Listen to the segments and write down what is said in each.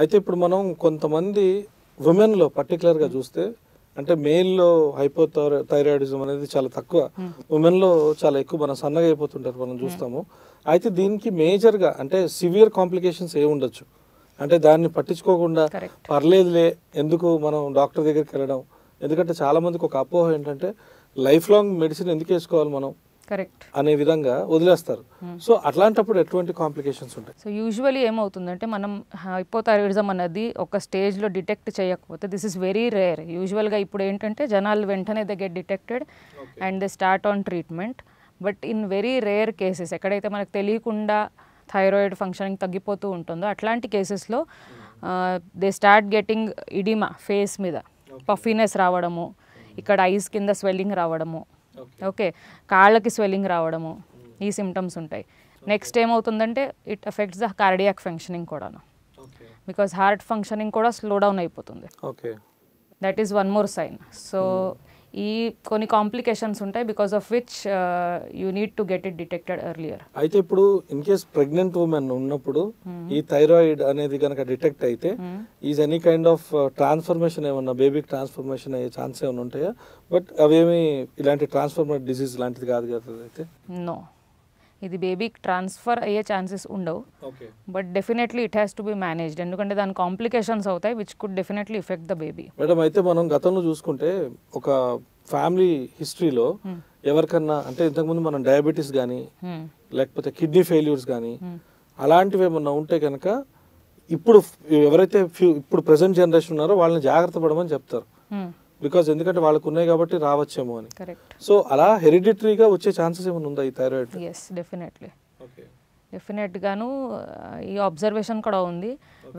అయితే ఇప్పుడు మనం కొంతమంది ఉమెన్లో పర్టికులర్గా చూస్తే అంటే మెయిల్లో హైపో థైరాయిడిజం అనేది చాలా తక్కువ ఉమెన్లో hmm. చాలా ఎక్కువ మనం సన్నగా అయిపోతుంటారు మనం hmm. చూస్తాము అయితే దీనికి మేజర్గా అంటే సివియర్ కాంప్లికేషన్స్ ఏ ఉండొచ్చు అంటే దాన్ని పట్టించుకోకుండా పర్లేదులే ఎందుకు మనం డాక్టర్ దగ్గరికి వెళ్ళడం ఎందుకంటే చాలామందికి ఒక అపోహ ఏంటంటే లైఫ్ లాంగ్ మెడిసిన్ ఎందుకు వేసుకోవాలి మనం కరెక్ట్ అనే విధంగా వదిలేస్తారు hmm. సో అట్లాంటప్పుడు ఎటువంటి కాంప్లికేషన్స్ ఉంటాయి సో యూజువలీ ఏమవుతుందంటే మనం హైపోథైరాయిడిజం అనేది ఒక స్టేజ్లో డిటెక్ట్ చేయకపోతే దిస్ ఇస్ వెరీ రేర్ యూజువల్గా ఇప్పుడు ఏంటంటే జనాలు వెంటనే దగ్గర get detected and they start on treatment but in very rare cases ఎక్కడైతే మనకు తెలియకుండా థైరాయిడ్ ఫంక్షనింగ్ తగ్గిపోతూ ఉంటుందో అట్లాంటి కేసెస్లో they start getting oedema face మీద పఫీనెస్ రావడము hmm. ఇక్కడ ఐస్ కింద స్వెల్లింగ్ రావడము ఓకే కాళ్ళకి స్వెల్లింగ్ రావడము hmm. ఈ సిమ్టమ్స్ ఉంటాయి నెక్స్ట్ ఏమవుతుందంటే it affects the cardiac functioning కూడా బికాస్ హార్ట్ ఫంక్షనింగ్ కూడా స్లో డౌన్ అయిపోతుంది that is one more sign so ఈ కొన్ని కాంప్లికేషన్స్ ఉంటాయి because of which you need to get it detected earlier అయితే ఇప్పుడు ఇన్ కేస్ ప్రెగ్నెంట్ ఉమెన్ ఉన్నప్పుడు hmm. ఈ థైరాయిడ్ అనేది కనుక డిటెక్ట్ అయితే is any kind of transformation ఏమన్నా బేబీకి ట్రాన్స్ఫర్మేషన్ అయ్యే ఛాన్స్ ఏమైనా ఉంటాయా బట్ అవేమి ఇలాంటి ట్రాన్స్ఫర్మర్ డిసీజ్ లాంటిది కాదు కదా అయితే నో ఇది బేబీకి ట్రాన్స్ఫర్ అయ్యే ఛాన్సెస్ ఉండవు but definitely it has to be managed ఎందుకంటే దాని కాంప్లికేషన్స్ అవుతాయి which could definitely affect the baby madam అయితే మనం గతంలో చూసుకుంటే ఒక ఫ్యామిలీ హిస్టరీలో hmm. ఎవరికన్నా అంటే ఇంతకుముందు మనం డయాబెటీస్ కానీ hmm. లేకపోతే కిడ్నీ ఫెయిల్యూర్స్ కానీ అలాంటివి ఏమన్నా ఉంటే కనుక ఇప్పుడు ఎవరైతే ఇప్పుడు ప్రజెంట్ జనరేషన్ ఉన్నారో వాళ్ళని జాగ్రత్త పడమని చెప్తారు hmm. బికాస్ ఎందుకంటే వాళ్ళకు ఉన్నాయి కాబట్టి రావచ్చేమో అని సో అలా హెరిడిటరీగా వచ్చే ఛాన్సెస్ ఏమైనా ఉందా ఈ థైరాయిడ్ ఎస్ డెఫినెట్లీ డెఫినెట్గాను ఈ అబ్జర్వేషన్ కూడా ఉంది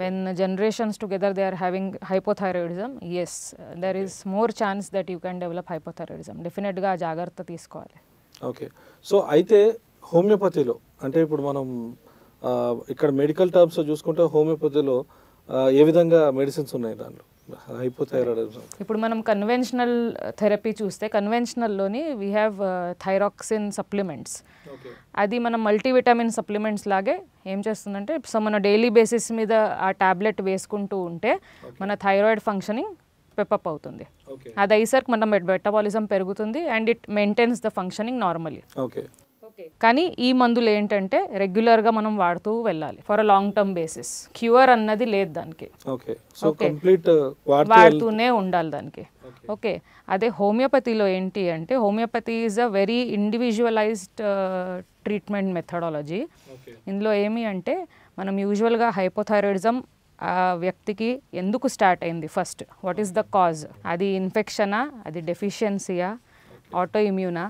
when generations together they are having hypothyroidism yes there is more chance that you can develop hypothyroidism డెఫినెట్గా జాగ్రత్త తీసుకోవాలి ఓకే సో అయితే హోమియోపతిలో అంటే ఇప్పుడు మనం ఇక్కడ మెడికల్ టర్మ్స్ చూసుకుంటే హోమియోపతిలో ఏ విధంగా మెడిసిన్స్ ఉన్నాయి దానిలో ఇప్పుడు మనం కన్వెన్షనల్ థెరపీ uh, చూస్తే కన్వెన్షనల్లోని వీ హ్యావ్ థైరాక్సిన్ సప్లిమెంట్స్ అది మనం మల్టీవిటమిన్ సప్లిమెంట్స్ లాగే ఏం చేస్తుందంటే సో మన డైలీ బేసిస్ మీద ఆ ట్యాబ్లెట్ వేసుకుంటూ ఉంటే మన థైరాయిడ్ ఫంక్షనింగ్ పెప్పప్ అవుతుంది అది అయ్యేసరికి మన మెటబాలిజం పెరుగుతుంది and it maintains the functioning normally okay కానీ ఈ మందులు ఏంటంటే రెగ్యులర్గా మనం వాడుతూ వెళ్ళాలి for a long term basis cure అన్నది లేదు దానికి uh, వాడుతూనే ఉండాలి దానికి ఓకే అదే హోమియోపతిలో ఏంటి అంటే homeopathy is a very individualised treatment methodology ఇందులో ఏమి అంటే మనం యూజువల్గా హైపోథైరాయిడిజం ఆ వ్యక్తికి ఎందుకు స్టార్ట్ అయింది first what is the cause అది ఇన్ఫెక్షనా అది డెఫిషియన్సీయా ఆటో ఇమ్యూనా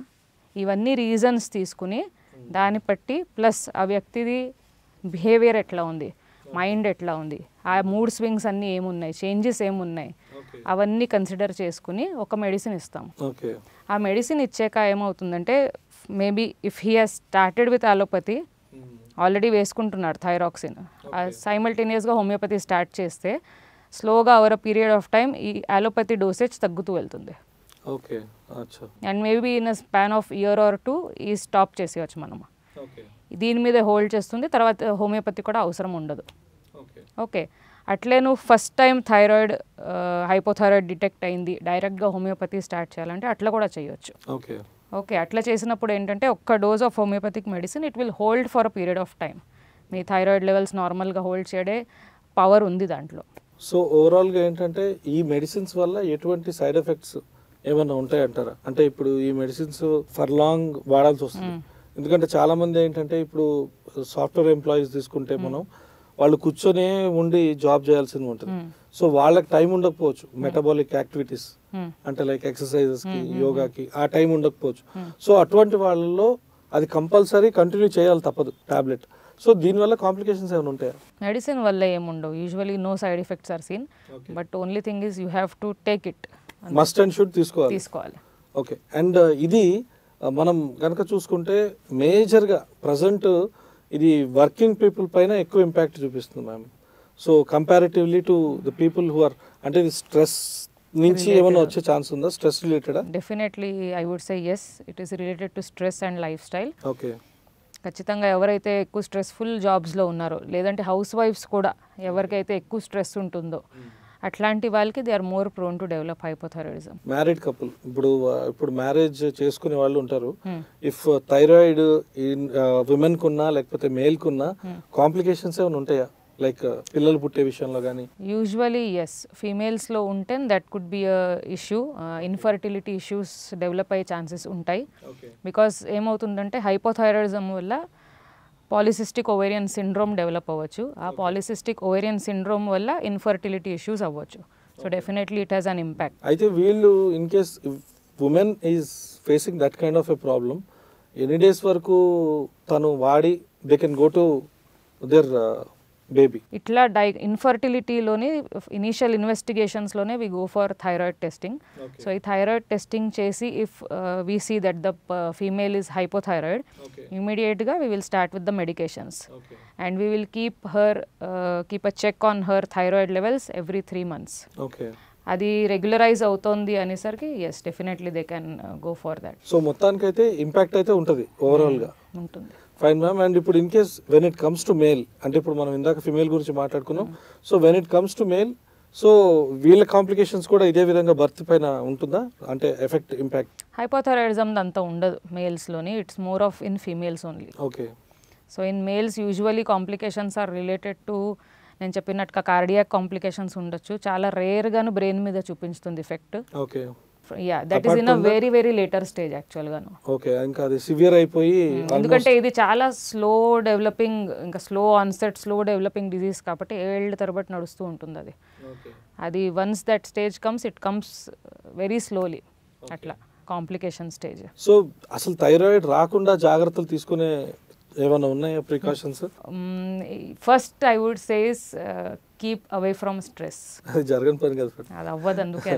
ఇవన్నీ రీజన్స్ తీసుకుని దాన్ని బట్టి ప్లస్ ఆ వ్యక్తిది బిహేవియర్ ఎట్లా ఉంది మైండ్ ఎట్లా ఉంది ఆ మూడ్ స్వింగ్స్ అన్నీ ఏమున్నాయి చేంజెస్ ఏమున్నాయి అవన్నీ కన్సిడర్ చేసుకుని ఒక మెడిసిన్ ఇస్తాం ఆ మెడిసిన్ ఇచ్చాక ఏమవుతుందంటే maybe if he has started with allopathy already వేసుకుంటున్నాడు థైరాక్సిన్ సైమల్టేనియస్గా హోమియోపతి స్టార్ట్ చేస్తే స్లోగా ఓవర్ పీరియడ్ ఆఫ్ టైం ఈ అలోపతి డోసేజ్ తగ్గుతూ వెళ్తుంది okay and maybe in span of year or two ఈ స్టాప్ చేసేయచ్చు మనం దీని మీద హోల్డ్ చేస్తుంది తర్వాత హోమియోపతి కూడా అవసరం ఉండదు ఓకే అట్లే నువ్వు first time thyroid hypothyroid detect అయింది డైరెక్ట్గా హోమియోపతి స్టార్ట్ చేయాలంటే అట్లా కూడా చేయొచ్చు ఓకే అట్లా చేసినప్పుడు ఏంటంటే ఒక్క dose of homeopathic medicine it will hold for a period of time మీ థైరాయిడ్ లెవెల్స్ నార్మల్గా హోల్డ్ చేయడే పవర్ ఉంది దాంట్లో సో ఓవరాల్గా ఏంటంటే ఈ మెడిసిన్స్ వల్ల ఎటువంటి సైడ్ ఎఫెక్ట్స్ ఏమన్నా ఉంటాయంటారా అంటే ఇప్పుడు ఈ మెడిసిన్స్ ఫర్ లాంగ్ వాడాల్సి వస్తుంది ఎందుకంటే చాలా మంది ఏంటంటే ఇప్పుడు సాఫ్ట్వేర్ ఎంప్లాయీస్ తీసుకుంటే మనం వాళ్ళు కూర్చొని ఉండి జాబ్ చేయాల్సింది ఉంటుంది సో వాళ్ళకి టైం ఉండకపోవచ్చు మెటబాలిక్ యాక్టివిటీస్ అంటే లైక్ ఎక్సర్సైజెస్ కి యోగాకి ఆ టైం ఉండకపోవచ్చు సో అటువంటి వాళ్ళలో అది కంపల్సరీ కంటిన్యూ చేయాలి తప్పదు టాబ్లెట్ సో దీని వల్ల కాంప్లికేషన్స్ ఏమైనా ఉంటాయా మెడిసిన్ వల్ల ఏముండవు usually no side effects are seen but only thing is you have to take it must and should తీసుకోవాలి తీసుకోవాలి ఓకే అండ్ uh, ఇది uh, మనం కనుక చూసుకుంటే మేజర్గా ప్రజెంట్ ఇది వర్కింగ్ పీపుల్ పైన ఎక్కువ ఇంపాక్ట్ చూపిస్తుంది ma'am so comparatively to the people who are అంటే ఇది స్ట్రెస్ నుంచి ఏమైనా వచ్చే ఛాన్స్ ఉందా stress related definitely I would say yes it is related to stress and lifestyle okay ఖచ్చితంగా ఎవరైతే ఎక్కువ స్ట్రెస్ఫుల్ జాబ్స్లో ఉన్నారో లేదంటే హౌస్ వైఫ్స్ కూడా ఎవరికైతే ఎక్కువ స్ట్రెస్ ఉంటుందో hmm. అట్లాంటి వాళ్ళకి they are more prone to develop hypothyroidism married couple ఇప్పుడు ఇప్పుడు మ్యారేజ్ చేసుకునే వాళ్ళు ఉంటారు ఇఫ్ థైరాయిడ్ విమెన్ కున్నా లేకపోతే మేల్ కున్నా కాంప్లికేషన్స్ hmm. ఏమైనా ఉంటాయా లైక్ uh, పిల్లలు పుట్టే విషయంలో కానీ యూజువలీ ఎస్ ఫీమేల్స్లో ఉంటే that could be issue infertility issues develop అయ్యే ఛాన్సెస్ ఉంటాయి బికాస్ ఏమవుతుందంటే హైపోథైరాయిడిజం వల్ల పాలిసిస్టిక్ ఓవేరియన్ సిండ్రోమ్ డెవలప్ అవ్వచ్చు ఆ పాలిసిస్టిక్ ఓవేరియన్ సిండ్రోమ్ వల్ల ఇన్ఫర్టిలిటీ ఇష్యూస్ అవ్వచ్చు so definitely it has an impact అయితే వీళ్ళు in case women is facing that kind of a problem any days వరకు తను వాడి they can go to their baby ఇట్లా డై ఇన్ఫర్టిలిటీలోని ఇనీషియల్ ఇన్వెస్టిగేషన్స్లోనే we go for thyroid testing so ఈ థైరాయిడ్ టెస్టింగ్ చేసి if we see that the female is hypothyroid ఇమీడియట్గా we will start with the medications and we will keep her keep a check on her thyroid levels every three months అది regularise అవుతోంది అనేసరికి yes definitely they can go for that so మొత్తానికైతే impact అయితే mm, ఉంటుంది ఓవరాల్గా ఉంటుంది fine ma'am and ఇప్పుడు in case when it comes to male అంటే ఇప్పుడు మనం ఇందాక ఫిమేల్ గురించి మాట్లాడుకున్నాం so when it comes to male so వీళ్ళ కాంప్లికేషన్స్ కూడా ఇదే విధంగా బర్త్ పైన ఉంటుందా అంటే ఎఫెక్ట్ ఇంపాక్ట్ హైపోథైరాయిడిజం అంతా ఉండదు మేల్స్లోని it's more of in females only okay so in males usually complications are related to నేను చెప్పినట్టుగా కార్డియాక్ కాంప్లికేషన్స్ ఉండొచ్చు చాలా రేర్గాను బ్రెయిన్ మీద చూపించుతుంది effect okay yeah that is in a very very later stage actual గాను ఓకే ఇంకా అది సివియర్ అయిపోయి hmm. ఎందుకంటే ఇది చాలా స్లో డెవలపింగ్ ఇంకా slow onset slow developing disease కాబట్టి ఏళ్ళ తరబడి నడుస్తూ ఉంటుంది అది అది once that stage comes it comes very slowly అట్లా కాంప్లికేషన్ స్టేజ్ సో అసలు థైరాయిడ్ రాకుండా జాగ్రత్తలు తీసుకునే ఏమైనా ఉన్నాయా precautions first I would says keep away from stress జరగని పని కదా అది అవ్వదు అందుకే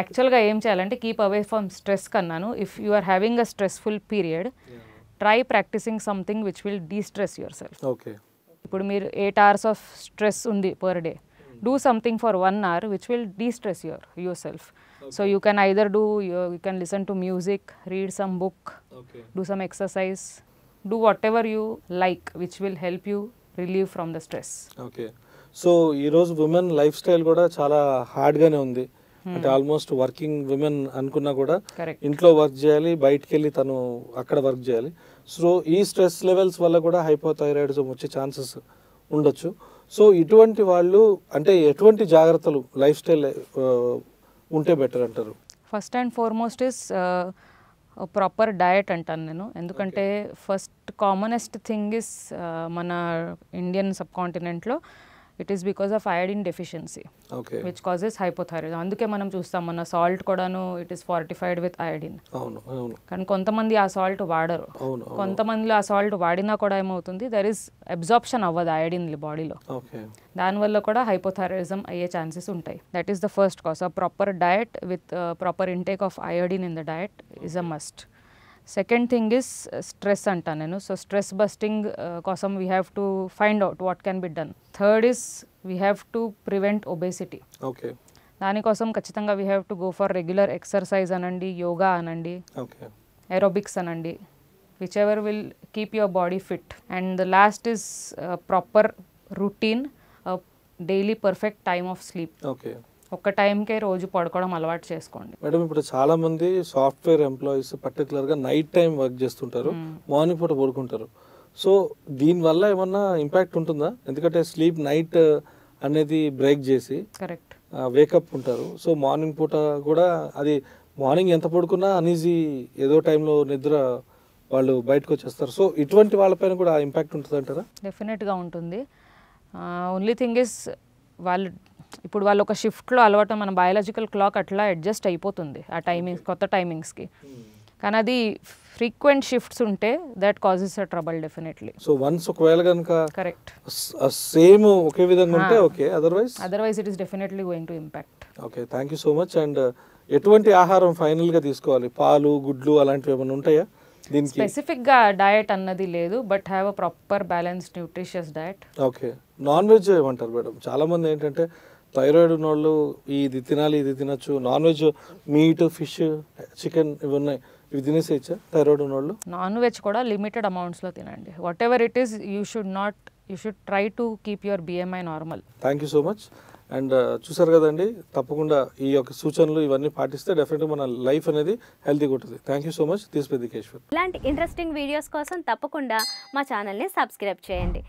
యాక్చువల్గా ఏం చేయాలంటే కీప్ అవే ఫ్రమ్ స్ట్రెస్ కన్నాను if you are having a stressful period try practising something which will destress yourself okay ఇప్పుడు మీరు ఎయిట్ అవర్స్ ఆఫ్ స్ట్రెస్ ఉంది per day do something for one hour which will destress your yourself so you can either do you can listen to music read some book do some exercise do whatever you like which will help you relieve from the stress okay so ఈరోజు women lifestyle కూడా చాలా హార్డ్గానే ఉంది hmm. అంటే almost working women అనుకున్నా కూడా ఇంట్లో work చేయాలి బయటకు వెళ్ళి తను అక్కడ వర్క్ చేయాలి సో ఈ స్ట్రెస్ లెవెల్స్ వల్ల కూడా హైపోథైరాయిడిజం వచ్చే ఛాన్సెస్ ఉండొచ్చు సో ఇటువంటి వాళ్ళు అంటే ఎటువంటి జాగ్రత్తలు లైఫ్ స్టైల్ ఉంటే బెటర్ అంటారు first and foremost is proper diet అంటాను నేను ఎందుకంటే ఫస్ట్ కామనెస్ట్ థింగ్ ఇస్ మన ఇండియన్ సబ్ కాంటినెంట్లో it is because of iodine deficiency which causes hypothyroid అందుకే మనం చూస్తాం మన సాల్ట్ కూడాను it is fortified with iodine కానీ కొంతమంది ఆ సాల్ట్ వాడరు కొంతమందిలో ఆ సాల్ట్ వాడినా కూడా ఏమవుతుంది దర్ ఇస్ అబ్జార్ప్షన్ అవ్వదు అయోడిన్ బాడీలో దానివల్ల కూడా హైపోథైరాయిజం అయ్యే ఛాన్సెస్ ఉంటాయి that is the first cause uh proper diet with proper intake of iodine in the diet is a must second thing is stress అంటాను నేను సో స్ట్రెస్ బస్టింగ్ కోసం we have to find out what can be done third is we have to prevent obesity okay దానికోసం ఖచ్చితంగా we have to go for regular exercise అనండి yoga అనండి aerobics అనండి whichever will keep your body fit and the last is proper routine daily perfect time of sleep okay ఒక్క టైంకే రోజు పడుకోవడం అలవాటు చేసుకోండి మేడం ఇప్పుడు చాలా మంది సాఫ్ట్వేర్ ఎంప్లాయీస్ పర్టికులర్ గా నైట్ టైం వర్క్ చేస్తుంటారు మార్నింగ్ పూట పడుకుంటారు సో దీని వల్ల ఏమన్నా ఇంపాక్ట్ ఉంటుందా ఎందుకంటే స్లీప్ నైట్ అనేది బ్రేక్ చేసి కరెక్ట్ వేకప్ ఉంటారు సో మార్నింగ్ పూట కూడా అది మార్నింగ్ ఎంత పడుకున్నా అనీజీ ఏదో టైంలో నిద్ర వాళ్ళు బయటకు వచ్చేస్తారు సో ఇటువంటి వాళ్ళపైన కూడా ఇంపాక్ట్ ఉంటుంది అంటారా డెఫినెట్గా ఉంటుంది ఓన్లీ థింగ్ ఇస్ వాళ్ళు ఇప్పుడు వాళ్ళు ఒక షిఫ్ట్లో అలవాటు మన బయాలజికల్ క్లాక్ అట్లా అడ్జస్ట్ అయిపోతుంది ఆ టైమింగ్స్ కొత్త టైమింగ్స్కి కానీ అది ఫ్రీక్వెంట్ షిఫ్ట్స్ ఉంటే that causes a trouble definitely so once ఒకవేళ కనుక కరెక్ట్ సేమ్ ఒకే విధంగా ఉంటే okay otherwise otherwise it is definitely going to impact okay thank you so much and ఎటువంటి ఆహారం ఫైనల్ గా తీసుకోవాలి పాలు గుడ్లు అలాంటివి ఏమైనా ఉంటాయా స్పెసిఫిక్ గా డైట్ అన్నది లేదు but have a proper balanced nutritious diet okay non veg ఏమంటారు మేడం చాలా మంది ఏంటంటే థైరాయిడ్ ఉన్న వాళ్ళు ఇది తినాలి ఇది తినచ్చు non veg meat fish chicken ఇవి ఉన్నాయి ఇవి తినేసేచ్చా థైరాయిడ్ ఉన్న వాళ్ళు నాన్ వెజ్ కూడా లిమిటెడ్ అమౌంట్స్లో తినండి whatever it is you should not you should try to keep your BMI normal thank you so much and చూసారు కదండి తప్పకుండా ఈ యొక్క సూచనలు ఇవన్నీ పాటిస్తే డెఫినెట్ మన లైఫ్ అనేది హెల్తీగా ఉంటుంది థ్యాంక్ యూ సో మచ్ తీసిపెద్ది కేశ్వర్ ఇలాంటి ఇంట్రెస్టింగ్ వీడియోస్ కోసం తప్పకుండా మా ఛానల్ని సబ్స్క్రైబ్ చేయండి